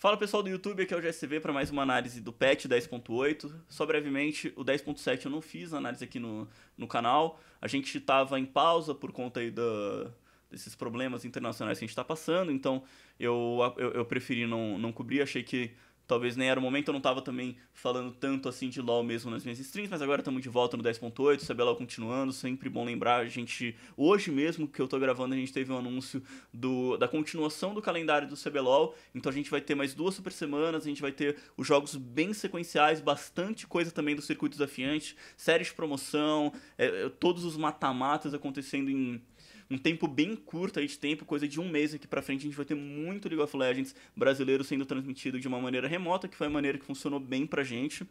Fala pessoal do YouTube, aqui é o GSV para mais uma análise do patch 10.8. Só brevemente, o 10.7 eu não fiz análise aqui no, no canal. A gente estava em pausa por conta aí da, desses problemas internacionais que a gente está passando, então eu, eu, eu preferi não, não cobrir, achei que talvez nem era o momento, eu não estava também falando tanto assim de LoL mesmo nas minhas streams, mas agora estamos de volta no 10.8, CBLOL continuando, sempre bom lembrar, a gente, hoje mesmo que eu estou gravando, a gente teve um anúncio do, da continuação do calendário do CBLOL, então a gente vai ter mais duas super semanas, a gente vai ter os jogos bem sequenciais, bastante coisa também do circuito desafiante, séries de promoção, é, é, todos os mata-matas acontecendo em um tempo bem curto aí de tempo, coisa de um mês aqui pra frente, a gente vai ter muito League of Legends brasileiro sendo transmitido de uma maneira remota, que foi a maneira que funcionou bem pra gente.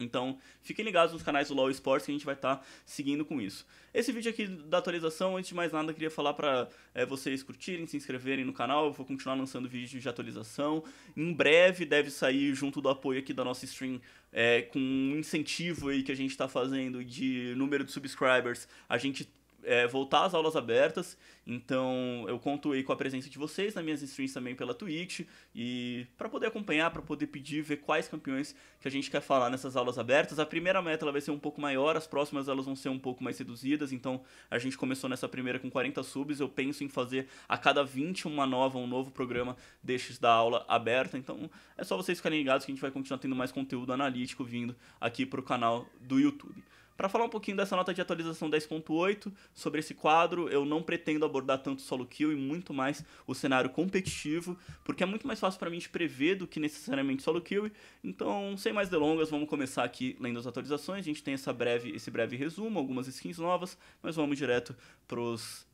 Então, fiquem ligados nos canais do LoL Esports que a gente vai estar tá seguindo com isso. Esse vídeo aqui da atualização, antes de mais nada, queria falar para é, eh, vocês curtirem, se inscreverem no canal. Eu vou continuar lançando vídeos de atualização. Em breve deve sair, junto do apoio aqui da nossa stream, é, com um incentivo aí que a gente está fazendo de número de subscribers. A gente é, voltar às aulas abertas. Então eu conto aí com a presença de vocês nas minhas streams também pela Twitch e para poder acompanhar, para poder pedir, ver quais campeões que a gente quer falar nessas aulas abertas. A primeira meta ela vai ser um pouco maior, as próximas elas vão ser um pouco mais reduzidas. Então a gente começou nessa primeira com 40 subs. Eu penso em fazer a cada 20 uma nova, um novo programa destes da aula aberta. Então é só vocês ficarem ligados que a gente vai continuar tendo mais conteúdo analítico vindo aqui para o canal do YouTube. Para falar um pouquinho dessa nota de atualização 10.8, sobre esse quadro, eu não pretendo abordar tanto solo kill e muito mais o cenário competitivo, porque é muito mais fácil para mim de prever do que necessariamente solo kill. Então, sem mais delongas, vamos começar aqui lendo as atualizações. A gente tem essa breve, esse breve resumo, algumas skins novas, mas vamos direto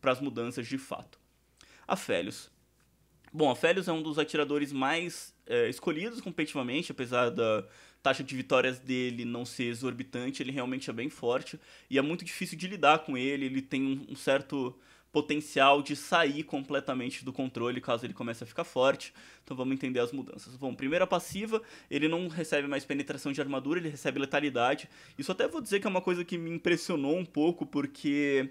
para as mudanças de fato. A Bom, Ofélios é um dos atiradores mais é, escolhidos competitivamente, apesar da taxa de vitórias dele não ser exorbitante, ele realmente é bem forte e é muito difícil de lidar com ele, ele tem um, um certo potencial de sair completamente do controle caso ele comece a ficar forte. Então vamos entender as mudanças. Bom, primeira passiva, ele não recebe mais penetração de armadura, ele recebe letalidade. Isso até vou dizer que é uma coisa que me impressionou um pouco, porque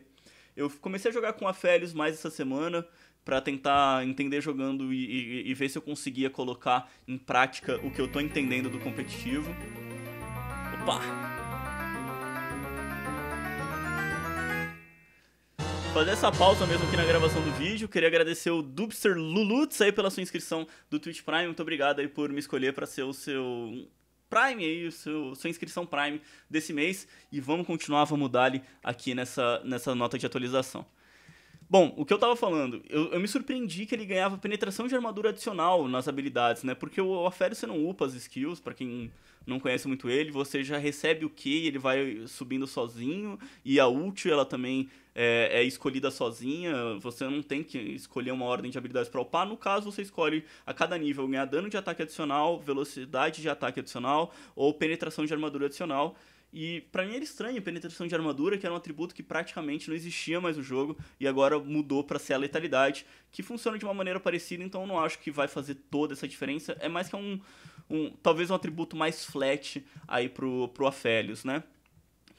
eu comecei a jogar com a Félix mais essa semana para tentar entender jogando e, e, e ver se eu conseguia colocar em prática o que eu tô entendendo do competitivo. Opa! fazer essa pausa mesmo aqui na gravação do vídeo. Queria agradecer o Dubster Lulutz aí pela sua inscrição do Twitch Prime. Muito obrigado aí por me escolher para ser o seu Prime aí, o seu, sua inscrição Prime desse mês. E vamos continuar, vamos dar aqui nessa, nessa nota de atualização. Bom, o que eu tava falando, eu, eu, me surpreendi que ele ganhava penetração de armadura adicional nas habilidades, né? Porque o Afério você não upa as skills, para quem não conhece muito ele, você já recebe o Q ele vai subindo sozinho, e a ult ela também é, é, escolhida sozinha, você não tem que escolher uma ordem de habilidades para upar, no caso você escolhe a cada nível ganhar dano de ataque adicional, velocidade de ataque adicional ou penetração de armadura adicional, e para mim era estranho penetração de armadura, que era um atributo que praticamente não existia mais no jogo, e agora mudou para ser a letalidade, que funciona de uma maneira parecida, então eu não acho que vai fazer toda essa diferença. É mais que um. um talvez um atributo mais flat aí pro, pro Aphelios, né?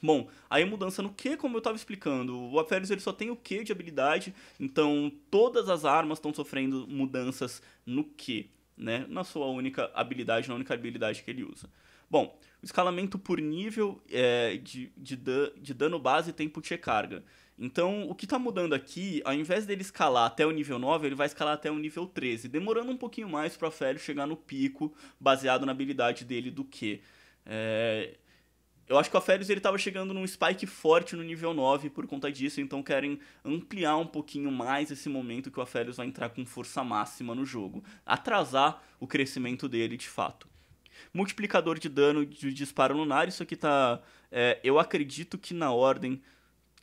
Bom, aí mudança no que, como eu estava explicando, o Aphelios ele só tem o que de habilidade, então todas as armas estão sofrendo mudanças no que, né? Na sua única habilidade, na única habilidade que ele usa. Bom, escalamento por nível é, de, de, dan de dano base, e tempo de recarga. Então, o que está mudando aqui, ao invés dele escalar até o nível 9, ele vai escalar até o nível 13, demorando um pouquinho mais para o Félio chegar no pico, baseado na habilidade dele do que. É... Eu acho que o Aférios ele estava chegando num spike forte no nível 9 por conta disso, então querem ampliar um pouquinho mais esse momento que o Aférios vai entrar com força máxima no jogo, atrasar o crescimento dele de fato. Multiplicador de dano de disparo lunar, isso aqui tá. É, eu acredito que na ordem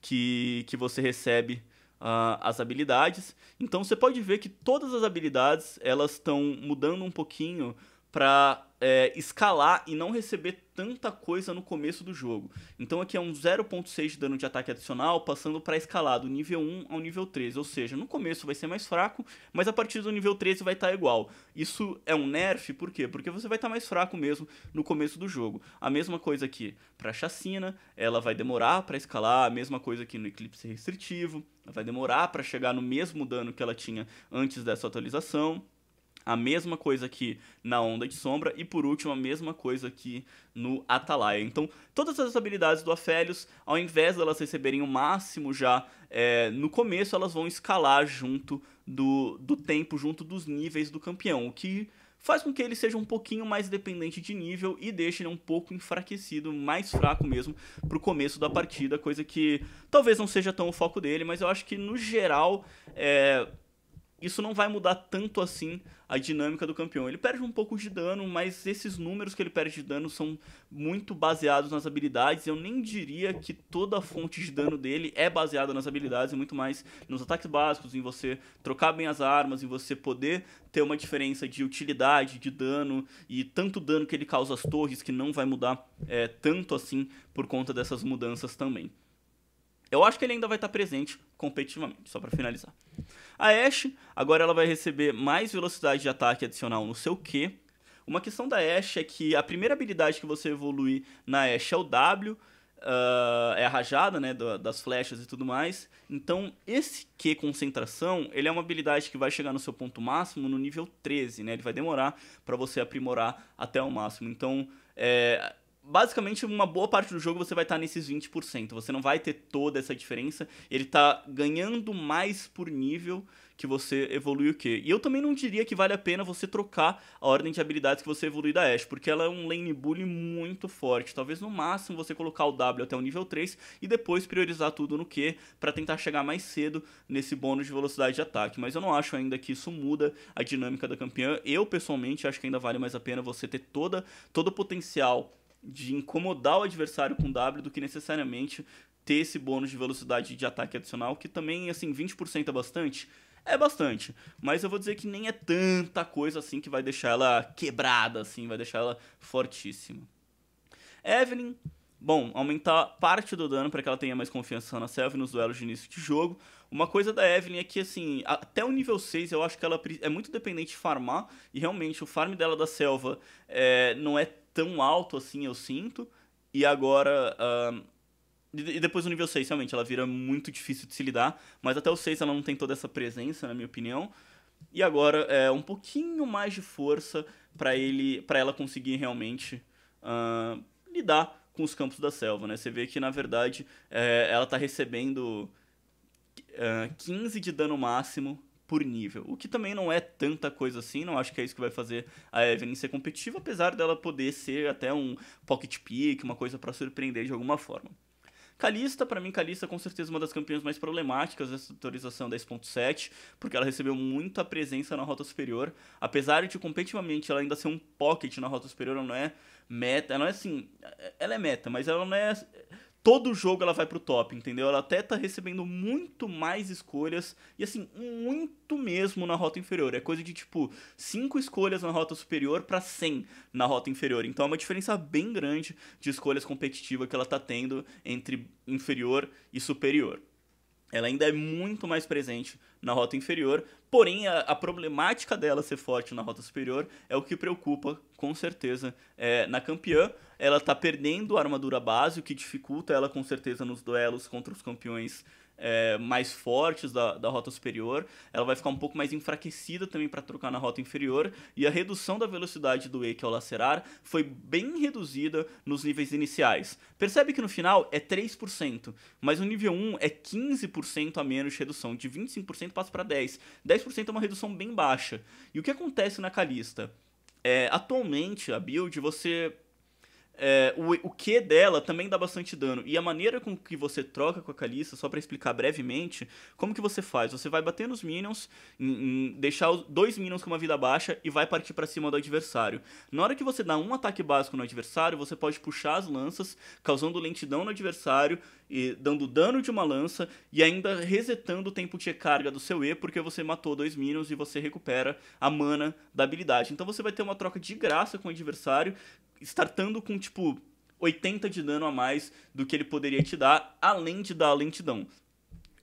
que, que você recebe uh, as habilidades. Então você pode ver que todas as habilidades elas estão mudando um pouquinho para é, escalar e não receber tanta coisa no começo do jogo. Então aqui é um 0.6 de dano de ataque adicional, passando para escalar do nível 1 ao nível 13. Ou seja, no começo vai ser mais fraco, mas a partir do nível 13 vai estar tá igual. Isso é um nerf, por quê? Porque você vai estar tá mais fraco mesmo no começo do jogo. A mesma coisa aqui para chacina, ela vai demorar para escalar, a mesma coisa aqui no eclipse restritivo, ela vai demorar para chegar no mesmo dano que ela tinha antes dessa atualização a mesma coisa aqui na Onda de Sombra e por último a mesma coisa aqui no Atalaia. Então, todas as habilidades do Afélios, ao invés delas de receberem o máximo já é, no começo, elas vão escalar junto do, do tempo, junto dos níveis do campeão, o que faz com que ele seja um pouquinho mais dependente de nível e deixe ele um pouco enfraquecido, mais fraco mesmo, pro começo da partida, coisa que talvez não seja tão o foco dele, mas eu acho que no geral é, isso não vai mudar tanto assim a dinâmica do campeão. Ele perde um pouco de dano, mas esses números que ele perde de dano são muito baseados nas habilidades. Eu nem diria que toda a fonte de dano dele é baseada nas habilidades, e muito mais nos ataques básicos, em você trocar bem as armas, em você poder ter uma diferença de utilidade, de dano, e tanto dano que ele causa às torres, que não vai mudar é, tanto assim por conta dessas mudanças também. Eu acho que ele ainda vai estar presente competitivamente, só para finalizar. A Ashe, agora ela vai receber mais velocidade de ataque adicional no seu Q. Uma questão da Ashe é que a primeira habilidade que você evoluir na Ashe é o W, Uh, é a rajada, né, das flechas e tudo mais. Então, esse Q concentração, ele é uma habilidade que vai chegar no seu ponto máximo no nível 13, né? Ele vai demorar para você aprimorar até o máximo. Então, é, basicamente uma boa parte do jogo você vai estar tá nesses 20%. Você não vai ter toda essa diferença. Ele está ganhando mais por nível que você evolui o quê? E eu também não diria que vale a pena você trocar a ordem de habilidades que você evolui da Ashe, porque ela é um lane bully muito forte. Talvez no máximo você colocar o W até o nível 3 e depois priorizar tudo no Q para tentar chegar mais cedo nesse bônus de velocidade de ataque. Mas eu não acho ainda que isso muda a dinâmica da campeã. Eu pessoalmente acho que ainda vale mais a pena você ter toda todo o potencial de incomodar o adversário com W do que necessariamente ter esse bônus de velocidade de ataque adicional, que também, assim, 20% é bastante? É bastante, mas eu vou dizer que nem é tanta coisa assim que vai deixar ela quebrada, assim, vai deixar ela fortíssima. Evelyn, bom, aumentar parte do dano para que ela tenha mais confiança na selva nos duelos de início de jogo. Uma coisa da Evelyn é que, assim, até o nível 6 eu acho que ela é muito dependente de farmar, e realmente o farm dela da selva é, não é tão alto assim, eu sinto. E agora. Uh, e depois no nível 6, realmente, ela vira muito difícil de se lidar. Mas até o 6 ela não tem toda essa presença, na minha opinião. E agora é um pouquinho mais de força para ele para ela conseguir realmente uh, lidar com os campos da selva, né? Você vê que, na verdade, é, ela tá recebendo é, uh, 15 de dano máximo por nível. O que também não é tanta coisa assim, não acho que é isso que vai fazer a Evelyn ser competitiva, apesar dela poder ser até um pocket pick, uma coisa para surpreender de alguma forma. Calista, para mim, Calista com certeza uma das campeãs mais problemáticas dessa atualização 10.7, porque ela recebeu muita presença na rota superior. Apesar de competitivamente ela ainda ser um pocket na rota superior, ela não é meta, ela não é assim, ela é meta, mas ela não é todo jogo ela vai pro top, entendeu? Ela até tá recebendo muito mais escolhas e assim, muito mesmo na rota inferior. É coisa de tipo 5 escolhas na rota superior para 100 na rota inferior. Então é uma diferença bem grande de escolhas competitiva que ela tá tendo entre inferior e superior. Ela ainda é muito mais presente na rota inferior. Porém, a, a, problemática dela ser forte na rota superior é o que preocupa, com certeza, é, na campeã. Ela está perdendo a armadura base, o que dificulta ela, com certeza, nos duelos contra os campeões é, mais fortes da, da rota superior, ela vai ficar um pouco mais enfraquecida também para trocar na rota inferior, e a redução da velocidade do E, que é lacerar, foi bem reduzida nos níveis iniciais. Percebe que no final é 3%, mas no nível 1 é 15% a menos de redução, de 25% passa para 10%. 10% é uma redução bem baixa. E o que acontece na Calista? É, atualmente, a build, você é, o, o Q dela também dá bastante dano. E a maneira com que você troca com a Kalista, só para explicar brevemente, como que você faz? Você vai bater nos minions, em, em, deixar os dois minions com uma vida baixa e vai partir para cima do adversário. Na hora que você dá um ataque básico no adversário, você pode puxar as lanças, causando lentidão no adversário, e dando dano de uma lança e ainda resetando o tempo de recarga do seu E, porque você matou dois minions e você recupera a mana da habilidade. Então você vai ter uma troca de graça com o adversário, startando com, tipo, 80 de dano a mais do que ele poderia te dar, além de dar a lentidão.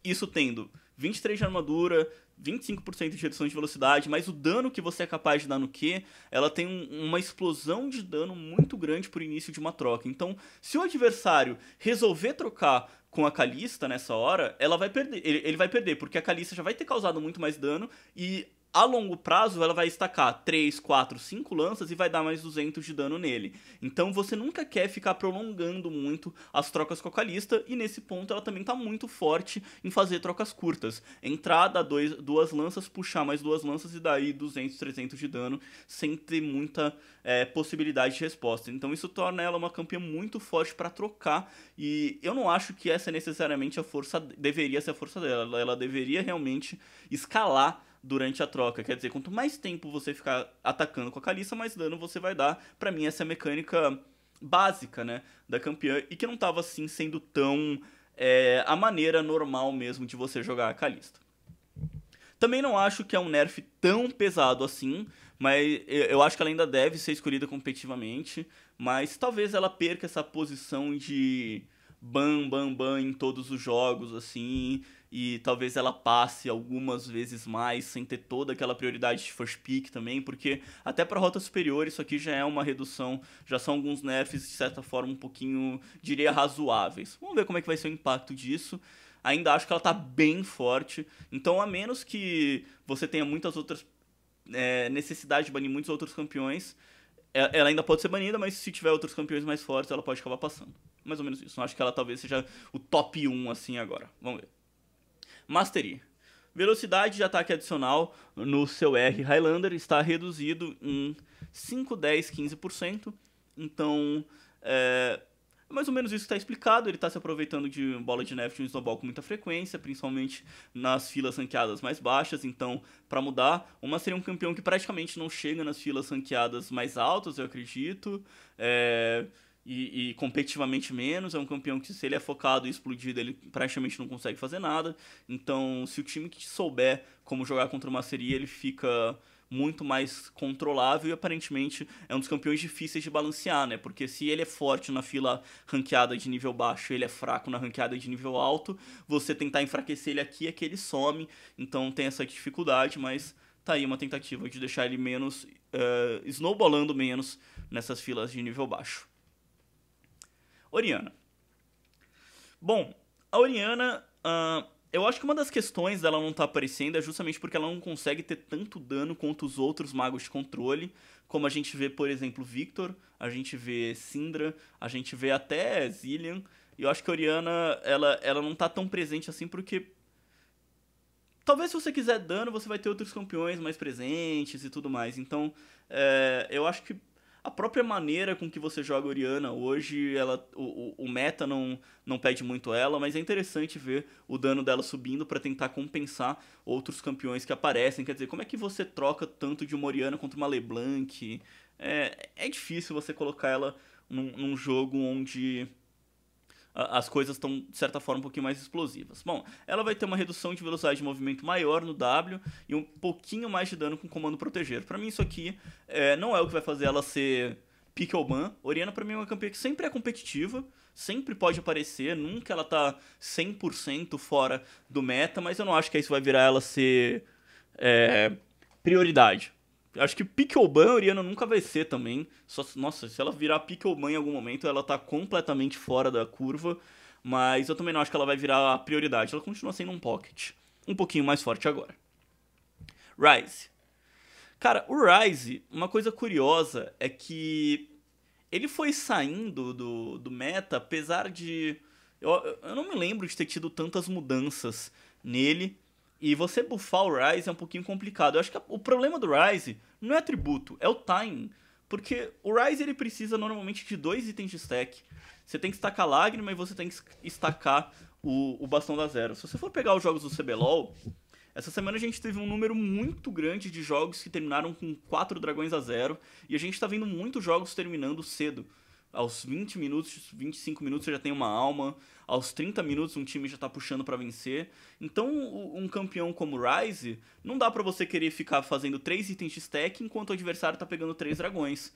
Isso tendo 23 de armadura, 25% de redução de velocidade, mas o dano que você é capaz de dar no Q, ela tem um, uma explosão de dano muito grande por início de uma troca. Então, se o adversário resolver trocar com a Calista nessa hora, ela vai perder, ele, ele vai perder, porque a Calista já vai ter causado muito mais dano e a longo prazo ela vai estacar 3, 4, 5 lanças e vai dar mais 200 de dano nele. Então você nunca quer ficar prolongando muito as trocas com a Kalista e nesse ponto ela também está muito forte em fazer trocas curtas. Entrar, dar dois, duas lanças, puxar mais duas lanças e daí 200, 300 de dano sem ter muita é, possibilidade de resposta. Então isso torna ela uma campeã muito forte para trocar e eu não acho que essa é necessariamente a força, deveria ser a força dela. Ela deveria realmente escalar durante a troca. Quer dizer, quanto mais tempo você ficar atacando com a Kalissa, mais dano você vai dar. Para mim, essa é a mecânica básica, né, da campeã, e que não tava, assim, sendo tão... É, a maneira normal mesmo de você jogar a Kalista. Também não acho que é um nerf tão pesado assim, mas eu acho que ela ainda deve ser escolhida competitivamente, mas talvez ela perca essa posição de bam bam bam em todos os jogos assim, e talvez ela passe algumas vezes mais sem ter toda aquela prioridade de first pick também, porque até para rota superior isso aqui já é uma redução, já são alguns nerfs de certa forma um pouquinho, diria, razoáveis. Vamos ver como é que vai ser o impacto disso. Ainda acho que ela está bem forte, então a menos que você tenha muitas outras é, necessidade de banir muitos outros campeões, é, ela ainda pode ser banida, mas se tiver outros campeões mais fortes, ela pode acabar passando. Mais ou menos isso. Acho que ela talvez seja o top 1 assim agora. Vamos ver. Mastery. Velocidade de ataque adicional no seu R Highlander está reduzido em 5, 10, 15%. Então, é, é mais ou menos isso está explicado. Ele está se aproveitando de bola de neve e um snowball com muita frequência, principalmente nas filas ranqueadas mais baixas. Então, para mudar, uma seria um campeão que praticamente não chega nas filas ranqueadas mais altas, eu acredito. É e, e, competitivamente menos. É um campeão que, se ele é focado e explodido, ele praticamente não consegue fazer nada. Então, se o time que souber como jogar contra o Maceria, ele fica muito mais controlável e aparentemente é um dos campeões difíceis de balancear, né? Porque se ele é forte na fila ranqueada de nível baixo, ele é fraco na ranqueada de nível alto, você tentar enfraquecer ele aqui é que ele some, então tem essa dificuldade, mas tá aí uma tentativa de deixar ele menos uh, snowballando menos nessas filas de nível baixo. Oriana. Bom, a Oriana, uh, eu acho que uma das questões dela não estar tá aparecendo é justamente porque ela não consegue ter tanto dano quanto os outros magos de controle, como a gente vê, por exemplo, Victor, a gente vê Syndra, a gente vê até Zillian, e eu acho que a Oriana, ela, ela não está tão presente assim porque... Talvez se você quiser dano, você vai ter outros campeões mais presentes e tudo mais. Então, é, eu acho que a própria maneira com que você joga Oriana hoje, ela, o, o, meta não, não pede muito ela, mas é interessante ver o dano dela subindo para tentar compensar outros campeões que aparecem. Quer dizer, como é que você troca tanto de uma Oriana contra uma LeBlanc? É, é difícil você colocar ela num, num jogo onde as coisas estão, de certa forma, um pouquinho mais explosivas. Bom, ela vai ter uma redução de velocidade de movimento maior no W e um pouquinho mais de dano com o comando proteger. Para mim, isso aqui é, não é o que vai fazer ela ser ban. Oriana, para mim, é uma campeã que sempre é competitiva, sempre pode aparecer, nunca ela tá 100% fora do meta, mas eu não acho que isso vai virar ela ser é, prioridade Acho que Pickleban a Oriana nunca vai ser também. Só, nossa, se ela virar Pickleban em algum momento, ela tá completamente fora da curva. Mas eu também não acho que ela vai virar a prioridade. Ela continua sendo um pocket. Um pouquinho mais forte agora. Rise. Cara, o Rise, uma coisa curiosa é que ele foi saindo do, do meta, apesar de. Eu, eu não me lembro de ter tido tantas mudanças nele. E você buffar o Rise é um pouquinho complicado. Eu acho que o problema do Rise não é atributo, é o time Porque o Rise ele precisa normalmente de dois itens de stack. Você tem que estacar Lágrima e você tem que estacar o, o Bastão da Zero. Se você for pegar os jogos do CBLOL, essa semana a gente teve um número muito grande de jogos que terminaram com 4 dragões a zero e a gente está vendo muitos jogos terminando cedo. Aos 20 minutos, 25 minutos você já tem uma alma aos 30 minutos um time já está puxando para vencer. Então, um campeão como o Ryze, não dá para você querer ficar fazendo três itens de stack enquanto o adversário está pegando três dragões.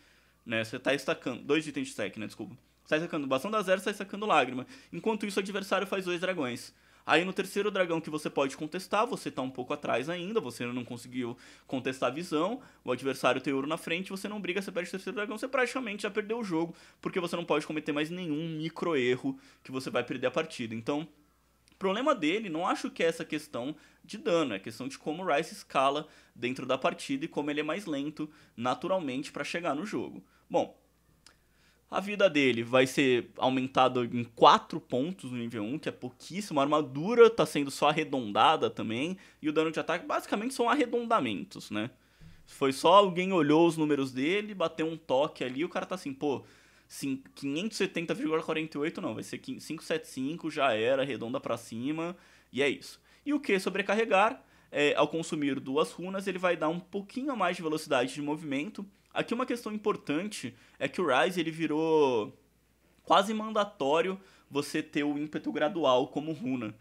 Né? Você está estacando. Dois itens de stack, né? Desculpa. Tá sai sacando bastão da zero, tá sai sacando lágrima. Enquanto isso, o adversário faz dois dragões. Aí no terceiro dragão que você pode contestar, você tá um pouco atrás ainda, você não conseguiu contestar a visão, o adversário tem ouro na frente, você não briga, você perde o terceiro dragão, você praticamente já perdeu o jogo, porque você não pode cometer mais nenhum micro erro que você vai perder a partida. Então, problema dele, não acho que é essa questão de dano, é questão de como o Rice escala dentro da partida e como ele é mais lento naturalmente para chegar no jogo. Bom, a vida dele vai ser aumentada em 4 pontos no nível 1, que é pouquíssimo. A armadura tá sendo só arredondada também. E o dano de ataque basicamente são arredondamentos, né? Foi só alguém olhou os números dele, bateu um toque ali e o cara tá assim, pô, 570,48 não, vai ser 575, já era, arredonda para cima. E é isso. E o que sobrecarregar, é, ao consumir duas runas, ele vai dar um pouquinho mais de velocidade de movimento Aqui uma questão importante é que o Rise ele virou quase mandatório você ter o ímpeto gradual como runa.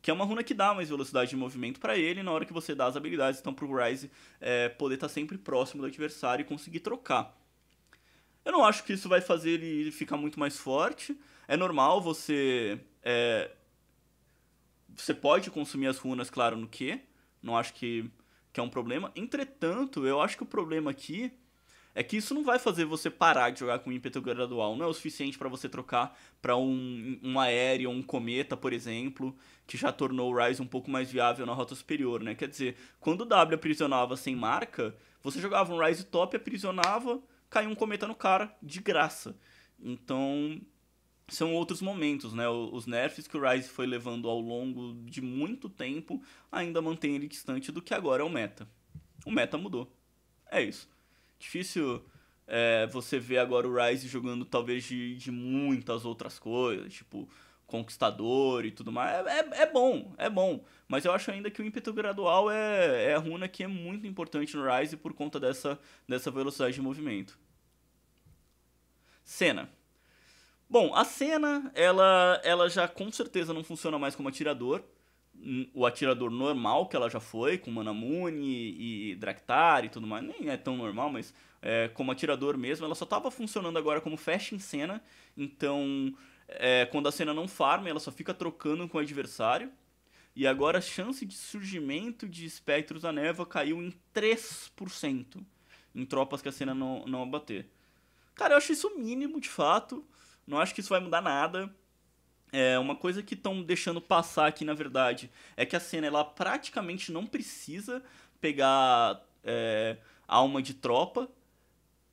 Que é uma runa que dá mais velocidade de movimento para ele na hora que você dá as habilidades. Então, para o Rise é, poder estar tá sempre próximo do adversário e conseguir trocar. Eu não acho que isso vai fazer ele ficar muito mais forte. É normal você. É, você pode consumir as runas, claro, no Q. Não acho que, que é um problema. Entretanto, eu acho que o problema aqui é que isso não vai fazer você parar de jogar com ímpeto gradual. Não é o suficiente para você trocar para um, um aéreo, um cometa, por exemplo, que já tornou o Rise um pouco mais viável na rota superior, né? Quer dizer, quando o W aprisionava sem marca, você jogava um Rise top, aprisionava, caiu um cometa no cara, de graça. Então, são outros momentos, né? Os nerfs que o Rise foi levando ao longo de muito tempo ainda mantém ele distante do que agora é o meta. O meta mudou. É isso difícil é, você ver agora o Rise jogando talvez de, de muitas outras coisas, tipo Conquistador e tudo mais. É, é, é, bom, é bom. Mas eu acho ainda que o ímpeto gradual é, é a runa que é muito importante no Rise por conta dessa, dessa velocidade de movimento. Cena. Bom, a cena, ela, ela já com certeza não funciona mais como atirador o atirador normal que ela já foi, com Manamune e Draktar e tudo mais, nem é tão normal, mas é, como atirador mesmo, ela só estava funcionando agora como fecha em cena, então é, quando a cena não farma, ela só fica trocando com o adversário, e agora a chance de surgimento de espectros da neva caiu em 3% em tropas que a cena não, não abater. Cara, eu acho isso o mínimo de fato, não acho que isso vai mudar nada, é, uma coisa que estão deixando passar aqui, na verdade, é que a cena ela praticamente não precisa pegar é, alma de tropa,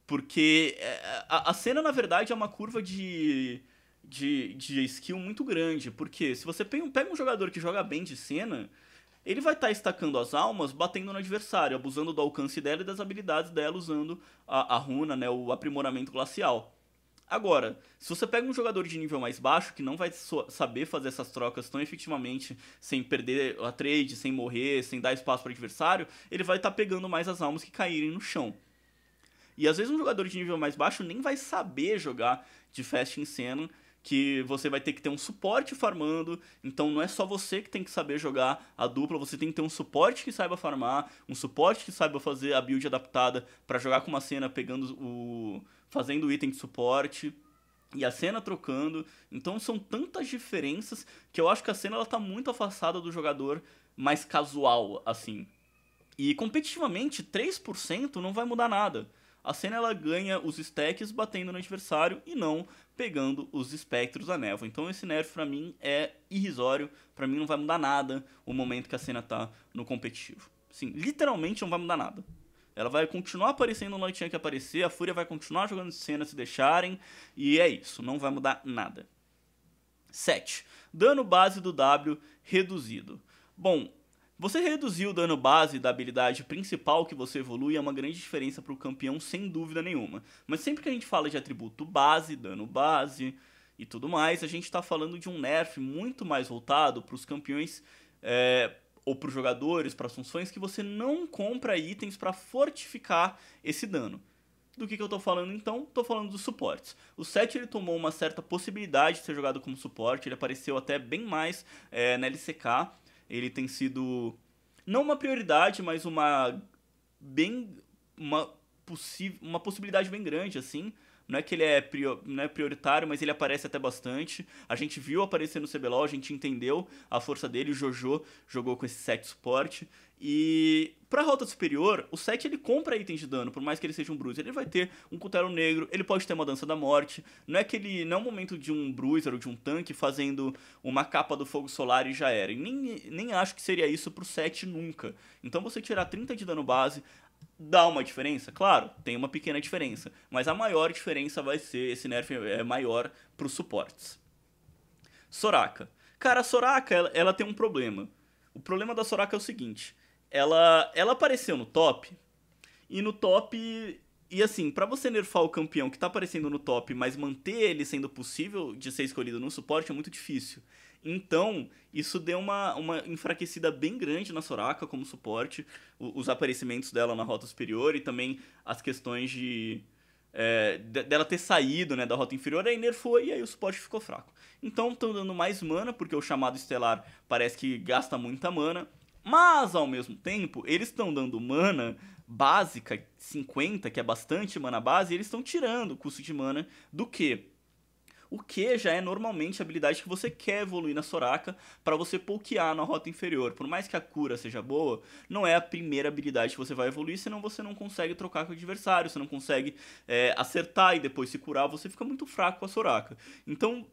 porque é, a, a, cena, na verdade, é uma curva de, de, de skill muito grande. Porque se você pega um, jogador que joga bem de cena, ele vai estar tá estacando as almas batendo no adversário, abusando do alcance dela e das habilidades dela usando a, a runa, né, o aprimoramento glacial. Agora, se você pega um jogador de nível mais baixo, que não vai saber fazer essas trocas tão efetivamente, sem perder a trade, sem morrer, sem dar espaço para o adversário, ele vai estar tá pegando mais as almas que caírem no chão. E às vezes um jogador de nível mais baixo nem vai saber jogar de Fast Insano que você vai ter que ter um suporte farmando, então não é só você que tem que saber jogar a dupla, você tem que ter um suporte que saiba farmar, um suporte que saiba fazer a build adaptada para jogar com uma cena pegando o fazendo o item de suporte e a cena trocando. Então são tantas diferenças que eu acho que a cena ela tá muito afastada do jogador mais casual, assim. E competitivamente, 3% não vai mudar nada. A cena ela ganha os stacks batendo no adversário e não pegando os espectros da névoa. Então esse nerf para mim é irrisório, para mim não vai mudar nada o momento que a cena tá no competitivo. Sim, literalmente não vai mudar nada. Ela vai continuar aparecendo onde tinha que aparecer, a Fúria vai continuar jogando cena se deixarem, e é isso, não vai mudar nada. 7. Dano base do W reduzido. Bom, você reduzir o dano base da habilidade principal que você evolui é uma grande diferença para o campeão, sem dúvida nenhuma. Mas sempre que a gente fala de atributo base, dano base e tudo mais, a gente está falando de um nerf muito mais voltado para os campeões é, ou para os jogadores, para as funções que você não compra itens para fortificar esse dano. Do que, que eu estou falando então? Estou falando dos suportes. O 7 ele tomou uma certa possibilidade de ser jogado como suporte, ele apareceu até bem mais é, na LCK ele tem sido não uma prioridade, mas uma bem uma possível uma possibilidade bem grande assim não é que ele é, prior, é prioritário, mas ele aparece até bastante. A gente viu aparecer no CBLOL, a gente entendeu a força dele. O Jojo jogou com esse set suporte. E pra rota superior, o set ele compra itens de dano, por mais que ele seja um bruiser. Ele vai ter um cutelo negro, ele pode ter uma dança da morte. Não é que ele. Não é momento de um bruiser ou de um tanque fazendo uma capa do fogo solar e já era. E nem, nem acho que seria isso pro set nunca. Então você tirar 30 de dano base, Dá uma diferença? Claro, tem uma pequena diferença. Mas a maior diferença vai ser esse nerf é maior para os suportes. Soraka. Cara, a Soraka, ela, ela, tem um problema. O problema da Soraka é o seguinte. Ela, ela apareceu no top. E no top... E assim, para você nerfar o campeão que tá aparecendo no top, mas manter ele sendo possível de ser escolhido no suporte é muito difícil. Então, isso deu uma, uma enfraquecida bem grande na Soraka como suporte, os aparecimentos dela na rota superior e também as questões de. É, dela ter saído né, da rota inferior, aí nerfou e aí o suporte ficou fraco. Então estão dando mais mana, porque o chamado estelar parece que gasta muita mana. Mas ao mesmo tempo, eles estão dando mana básica, 50, que é bastante mana base, e eles estão tirando o custo de mana do que? O que já é normalmente a habilidade que você quer evoluir na Soraka para você pokear na rota inferior. Por mais que a cura seja boa, não é a primeira habilidade que você vai evoluir, senão você não consegue trocar com o adversário, você não consegue é, acertar e depois se curar, você fica muito fraco com a Soraka. Então,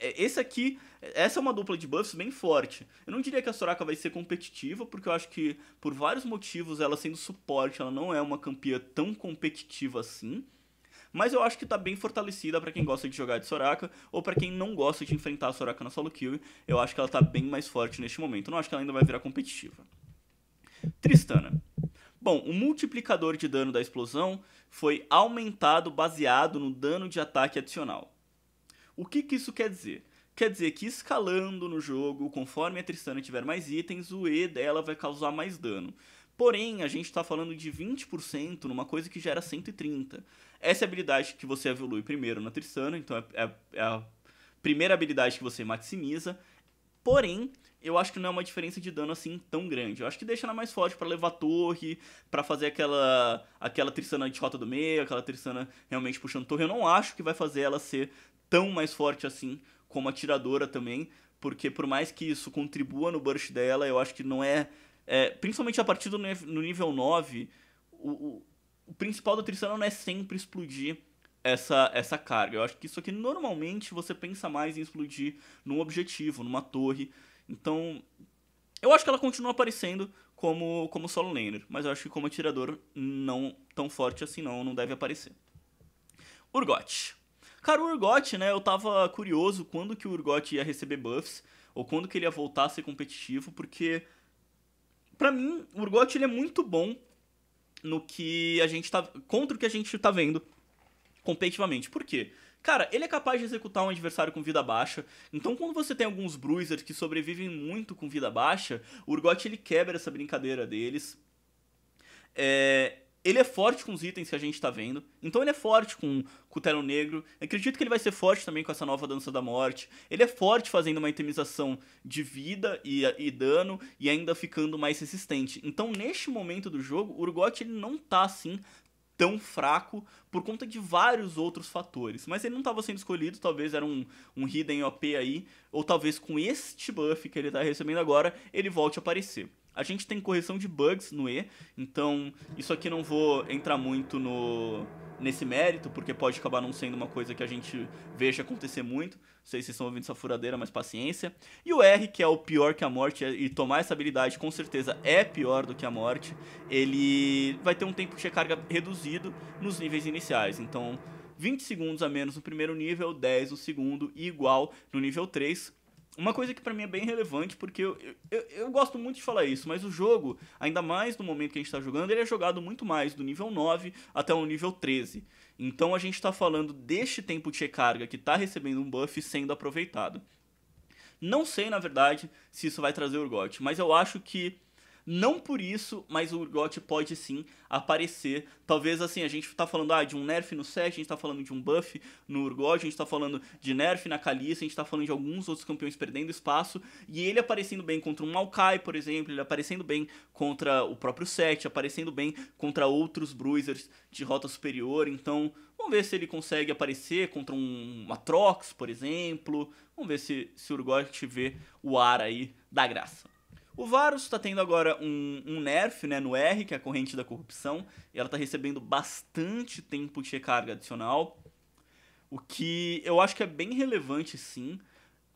é, é, esse aqui, essa é uma dupla de buffs bem forte. Eu não diria que a Soraka vai ser competitiva, porque eu acho que por vários motivos, ela sendo suporte, ela não é uma campeã tão competitiva assim. Mas eu acho que tá bem fortalecida para quem gosta de jogar de Soraka ou para quem não gosta de enfrentar a Soraka na solo kill. Eu acho que ela tá bem mais forte neste momento. Não acho que ela ainda vai virar competitiva. Tristana. Bom, o multiplicador de dano da explosão foi aumentado baseado no dano de ataque adicional. O que, que isso quer dizer? Quer dizer que escalando no jogo, conforme a Tristana tiver mais itens, o E dela vai causar mais dano. Porém, a gente está falando de 20% numa coisa que gera 130. Essa é a habilidade que você evolui primeiro na Trissana, então é, é, é a primeira habilidade que você maximiza. Porém, eu acho que não é uma diferença de dano assim tão grande. Eu acho que deixa ela mais forte para levar torre, para fazer aquela aquela Tristana de rota do meio, aquela Trissana realmente puxando torre. Eu não acho que vai fazer ela ser tão mais forte assim como a tiradora também, porque por mais que isso contribua no burst dela, eu acho que não é, é principalmente a partir do no nível 9, o o principal da Tristana não é sempre explodir essa, essa carga. Eu acho que isso aqui normalmente você pensa mais em explodir num objetivo, numa torre. Então, eu acho que ela continua aparecendo como, como solo laner, mas eu acho que como atirador não tão forte assim não, não deve aparecer. Urgot. Cara, o Urgot, né, eu tava curioso quando que o Urgot ia receber buffs, ou quando que ele ia voltar a ser competitivo, porque para mim, o Urgot ele é muito bom no que a gente tá. contra o que a gente tá vendo competitivamente. Por quê? Cara, ele é capaz de executar um adversário com vida baixa. Então, quando você tem alguns bruisers que sobrevivem muito com vida baixa, o Urgot ele quebra essa brincadeira deles. É, ele é forte com os itens que a gente tá vendo. Então ele é forte com, com o Telo Negro. acredito que ele vai ser forte também com essa nova Dança da Morte. Ele é forte fazendo uma itemização de vida e, e dano e ainda ficando mais resistente. Então neste momento do jogo, o Urgot ele não tá assim tão fraco por conta de vários outros fatores. Mas ele não estava sendo escolhido, talvez era um, um hidden OP aí, ou talvez com este buff que ele está recebendo agora, ele volte a aparecer. A gente tem correção de bugs no E, então isso aqui não vou entrar muito no nesse mérito, porque pode acabar não sendo uma coisa que a gente veja acontecer muito. Não sei se vocês estão ouvindo essa furadeira, mas paciência. E o R, que é o pior que a morte, e tomar essa habilidade com certeza é pior do que a morte, ele vai ter um tempo de recarga reduzido nos níveis iniciais. Então, 20 segundos a menos no primeiro nível, 10 no segundo e igual no nível 3. Uma coisa que para mim é bem relevante, porque eu, eu, eu, gosto muito de falar isso, mas o jogo, ainda mais no momento que a gente está jogando, ele é jogado muito mais do nível 9 até o nível 13. Então a gente está falando deste tempo de recarga que está recebendo um buff sendo aproveitado. Não sei, na verdade, se isso vai trazer o Urgot, mas eu acho que não por isso, mas o Urgot pode sim aparecer. Talvez assim, a gente tá falando ah, de um nerf no set, a gente tá falando de um buff no Urgot, a gente tá falando de nerf na Caliça, a gente tá falando de alguns outros campeões perdendo espaço. E ele aparecendo bem contra um Maokai, por exemplo, ele aparecendo bem contra o próprio set, aparecendo bem contra outros bruisers de rota superior. Então, vamos ver se ele consegue aparecer contra um Atrox, por exemplo. Vamos ver se, se o Urgot vê o ar aí da graça. O Varus está tendo agora um, um nerf né, no R, que é a corrente da corrupção, e ela está recebendo bastante tempo de recarga adicional, o que eu acho que é bem relevante sim.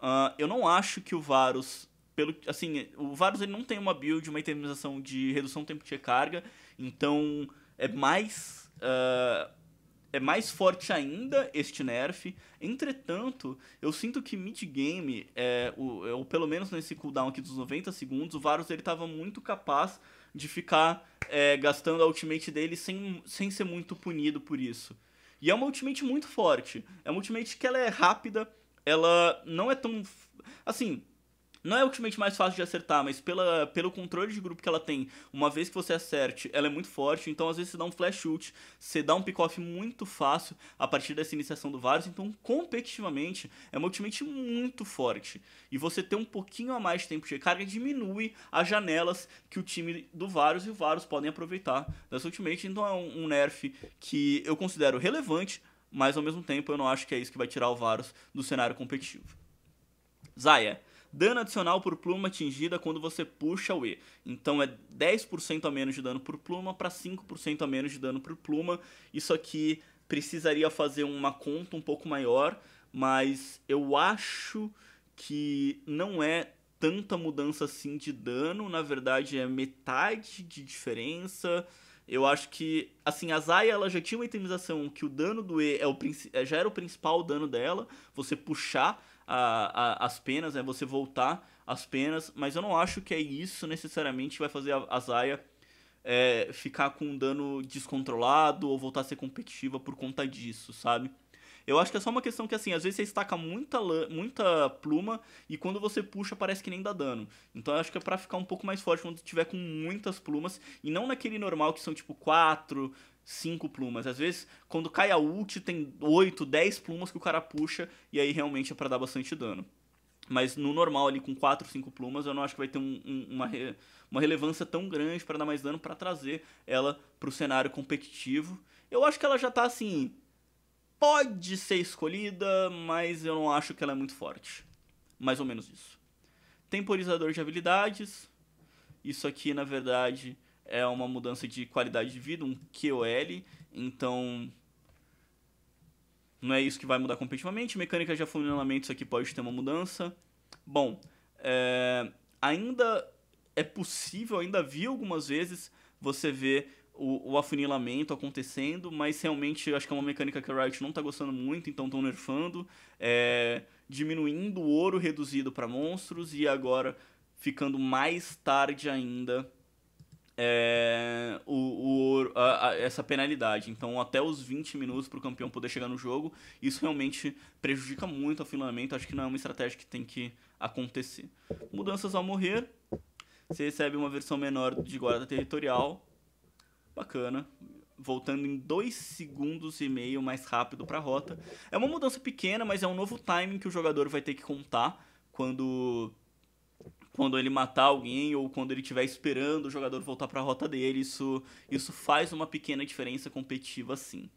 Uh, eu não acho que o Varus pelo assim o Varus ele não tem uma build uma itemização de redução do tempo de recarga então é mais uh, é mais forte ainda este nerf. Entretanto, eu sinto que mid-game, é, é, ou pelo menos nesse cooldown aqui dos 90 segundos, o Varus ele estava muito capaz de ficar é, gastando a ultimate dele sem, sem ser muito punido por isso. E é uma ultimate muito forte. É uma ultimate que ela é rápida, ela não é tão. Assim, não é ultimamente mais fácil de acertar, mas pela, pelo controle de grupo que ela tem, uma vez que você acerte, ela é muito forte. Então, às vezes, você dá um flash shoot, você dá um pick-off muito fácil a partir dessa iniciação do Varus. Então, competitivamente, é uma ultimate muito forte. E você ter um pouquinho a mais de tempo de carga diminui as janelas que o time do Varus e o Varus podem aproveitar dessa ultimate. Então, é um, um nerf que eu considero relevante, mas ao mesmo tempo eu não acho que é isso que vai tirar o Varus do cenário competitivo. Zaya, Dano adicional por pluma atingida quando você puxa o E. Então é 10% a menos de dano por pluma para 5% a menos de dano por pluma. Isso aqui precisaria fazer uma conta um pouco maior, mas eu acho que não é tanta mudança assim de dano, na verdade é metade de diferença. Eu acho que, assim, a Zaya ela já tinha uma itemização que o dano do E é o, já era o principal dano dela, você puxar a, a, as penas, né? Você voltar as penas, mas eu não acho que é isso necessariamente vai fazer a, a Zaya é, ficar com um dano descontrolado ou voltar a ser competitiva por conta disso, sabe? Eu acho que é só uma questão que, assim, às vezes você estaca muita, muita pluma e quando você puxa parece que nem dá dano. Então eu acho que é pra ficar um pouco mais forte quando tiver com muitas plumas e não naquele normal que são tipo quatro, cinco plumas. Às vezes, quando cai a ult, tem 8, 10 plumas que o cara puxa, e aí realmente é pra dar bastante dano. Mas no normal, ali com 4, 5 plumas, eu não acho que vai ter um, um, uma, re... uma relevância tão grande para dar mais dano para trazer ela pro cenário competitivo. Eu acho que ela já tá assim. Pode ser escolhida, mas eu não acho que ela é muito forte. Mais ou menos isso. Temporizador de habilidades. Isso aqui, na verdade, é uma mudança de qualidade de vida, um QOL, então não é isso que vai mudar competitivamente. Mecânica de afunilamento, isso aqui pode ter uma mudança. Bom, é, ainda é possível, ainda vi algumas vezes você ver o, o, afunilamento acontecendo, mas realmente acho que é uma mecânica que a Riot não está gostando muito, então estão nerfando, é, diminuindo o ouro reduzido para monstros e agora ficando mais tarde ainda é, o, o a, a, essa penalidade. Então, até os 20 minutos para o campeão poder chegar no jogo, isso realmente prejudica muito o afilamento. Acho que não é uma estratégia que tem que acontecer. Mudanças ao morrer, você recebe uma versão menor de guarda territorial. Bacana. Voltando em 2 segundos e meio mais rápido para a rota. É uma mudança pequena, mas é um novo timing que o jogador vai ter que contar quando quando ele matar alguém ou quando ele estiver esperando o jogador voltar para a rota dele. Isso, isso faz uma pequena diferença competitiva, sim.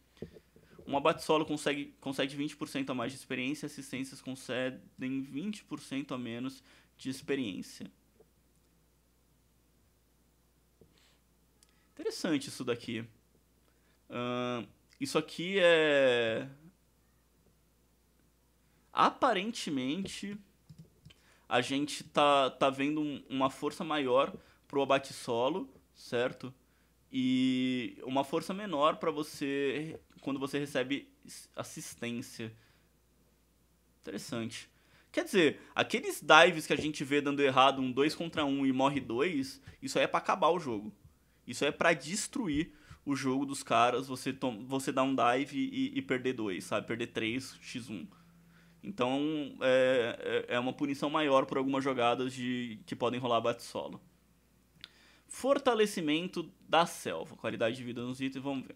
Um abate solo consegue, consegue 20% a mais de experiência, assistências concedem 20% a menos de experiência. Interessante isso daqui. Uh, isso aqui é. Aparentemente a gente tá, tá vendo um, uma força maior pro abate solo, certo? E uma força menor para você quando você recebe assistência. Interessante. Quer dizer, aqueles dives que a gente vê dando errado um 2 contra 1 um e morre 2, isso aí é para acabar o jogo. Isso aí é para destruir o jogo dos caras, você, você dar um dive e, e perder 2, sabe? Perder 3, x1. Então é, é, é uma punição maior por algumas jogadas de, que podem rolar bate-solo. Fortalecimento da selva, qualidade de vida nos itens, vamos ver.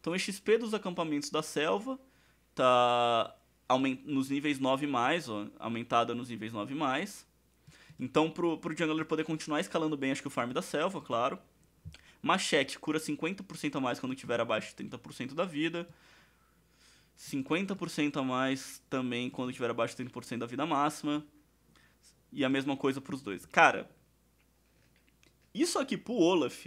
Então, o XP dos acampamentos da selva tá nos níveis 9 mais, aumentada nos níveis 9 mais. Então, para o jungler poder continuar escalando bem, acho que o farm da selva, claro. Machete cura 50% a mais quando tiver abaixo de 30% da vida. 50% a mais também quando tiver abaixo de 30% da vida máxima. E a mesma coisa para os dois. Cara, isso aqui pro Olaf,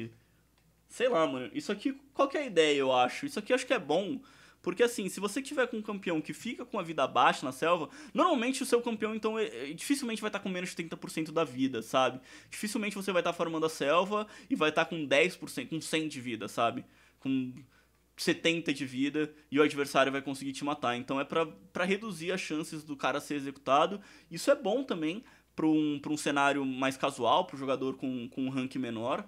sei lá, mano, isso aqui, qual que é a ideia, eu acho? Isso aqui eu acho que é bom, porque assim, se você tiver com um campeão que fica com a vida baixa na selva, normalmente o seu campeão, então, é, é, dificilmente vai estar tá com menos de 30% da vida, sabe? Dificilmente você vai estar tá formando a selva e vai estar tá com 10%, com 100 de vida, sabe? Com 70 de vida e o adversário vai conseguir te matar. Então é para reduzir as chances do cara ser executado. Isso é bom também para um, um cenário mais casual, para o jogador com, com um rank menor.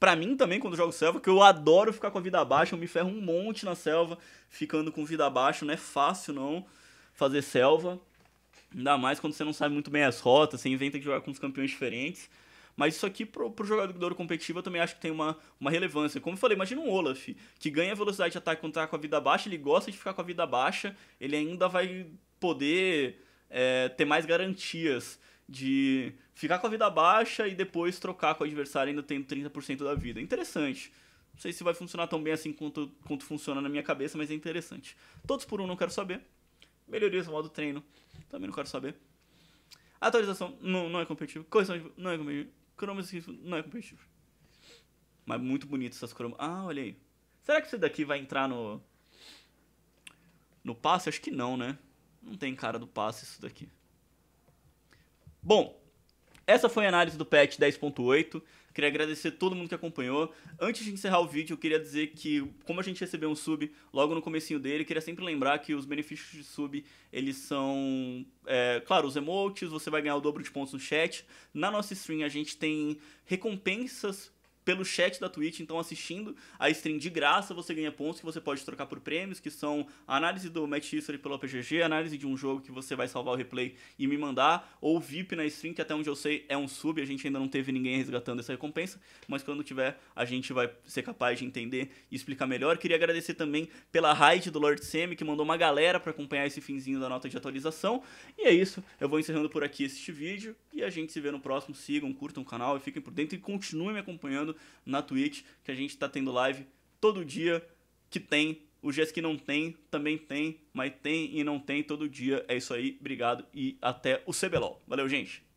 Para mim também, quando jogo selva, que eu adoro ficar com a vida baixa, eu me ferro um monte na selva ficando com vida baixa, não é fácil não fazer selva. Ainda mais quando você não sabe muito bem as rotas, você inventa que jogar com os campeões diferentes. Mas isso aqui pro, pro jogador competitivo eu também acho que tem uma, uma relevância. Como eu falei, imagina um Olaf, que ganha velocidade de ataque quando tá com a vida baixa, ele gosta de ficar com a vida baixa, ele ainda vai poder é, ter mais garantias de ficar com a vida baixa e depois trocar com o adversário ainda tendo 30% da vida. É interessante. Não sei se vai funcionar tão bem assim quanto, quanto funciona na minha cabeça, mas é interessante. Todos por um não quero saber. Melhorias no modo treino, também não quero saber. Atualização não, não é competitivo. Correção de, não é competitivo. Cromas assim, que não é competitivo. Mas muito bonito essas cromas. Ah, olha aí. Será que esse daqui vai entrar no. No passe? Acho que não, né? Não tem cara do passe isso daqui. Bom, essa foi a análise do patch 10.8. Queria agradecer todo mundo que acompanhou. Antes de encerrar o vídeo, eu queria dizer que, como a gente recebeu um sub logo no comecinho dele, queria sempre lembrar que os benefícios de sub, eles são, é, claro, os emotes, você vai ganhar o dobro de pontos no chat. Na nossa stream, a gente tem recompensas pelo chat da Twitch, então assistindo a stream de graça, você ganha pontos que você pode trocar por prêmios, que são a análise do Match History pelo PGG análise de um jogo que você vai salvar o replay e me mandar, ou VIP na stream, que até onde eu sei é um sub, a gente ainda não teve ninguém resgatando essa recompensa, mas quando tiver, a gente vai ser capaz de entender e explicar melhor. Queria agradecer também pela raid do Lord Semi, que mandou uma galera para acompanhar esse finzinho da nota de atualização. E é isso, eu vou encerrando por aqui este vídeo, e a gente se vê no próximo. Sigam, curtam o canal e fiquem por dentro e continuem me acompanhando na Twitch, que a gente está tendo live todo dia que tem. Os dias que não tem, também tem, mas tem e não tem todo dia. É isso aí, obrigado e até o CBLOL. Valeu, gente!